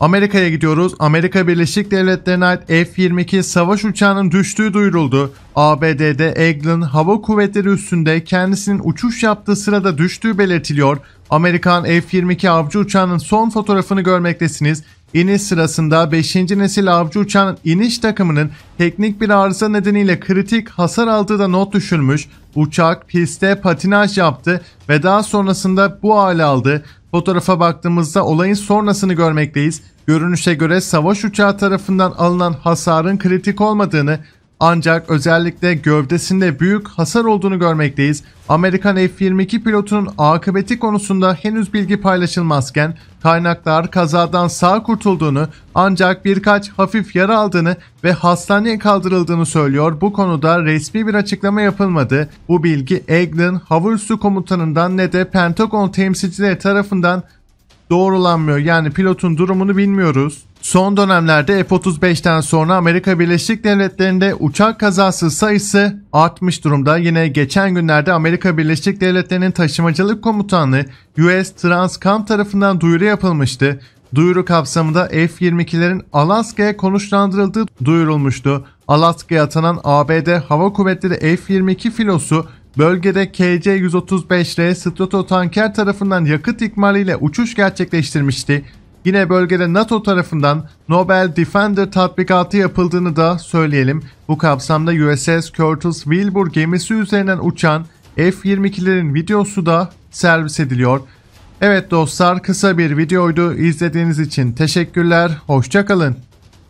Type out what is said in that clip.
Amerika'ya gidiyoruz. Amerika Birleşik Devletleri'ne ait F-22 savaş uçağının düştüğü duyuruldu. ABD'de Eglin hava kuvvetleri üstünde kendisinin uçuş yaptığı sırada düştüğü belirtiliyor. Amerikan F-22 avcı uçağının son fotoğrafını görmektesiniz. İniş sırasında 5. nesil avcı uçağın iniş takımının teknik bir arıza nedeniyle kritik hasar aldığı da not düşülmüş. Uçak pistte patinaj yaptı ve daha sonrasında bu hale aldı. Fotoğrafa baktığımızda olayın sonrasını görmekteyiz. Görünüşe göre savaş uçağı tarafından alınan hasarın kritik olmadığını ancak özellikle gövdesinde büyük hasar olduğunu görmekteyiz. Amerikan F-22 pilotunun akıbeti konusunda henüz bilgi paylaşılmazken kaynaklar kazadan sağ kurtulduğunu ancak birkaç hafif yara aldığını ve hastaneye kaldırıldığını söylüyor. Bu konuda resmi bir açıklama yapılmadı. Bu bilgi Eglin Hava Üssü Komutanı'ndan ne de Pentagon temsilcileri tarafından doğrulanmıyor. Yani pilotun durumunu bilmiyoruz. Son dönemlerde F-35'ten sonra Amerika Birleşik Devletleri'nde uçak kazası sayısı artmış durumda. Yine geçen günlerde Amerika Birleşik Devletleri'nin taşımacılık komutanlığı US Transcom tarafından duyuru yapılmıştı. Duyuru kapsamında F-22'lerin Alaska'ya konuşlandırıldığı duyurulmuştu. Alaska'ya atanan ABD Hava Kuvvetleri F-22 filosu Bölgede KC-135R Stratotanker tarafından yakıt ikmaliyle uçuş gerçekleştirmişti. Yine bölgede NATO tarafından Nobel Defender tatbikatı yapıldığını da söyleyelim. Bu kapsamda USS Curtis Wilbur gemisi üzerinden uçan F-22'lerin videosu da servis ediliyor. Evet dostlar kısa bir videoydu. İzlediğiniz için teşekkürler. Hoşçakalın.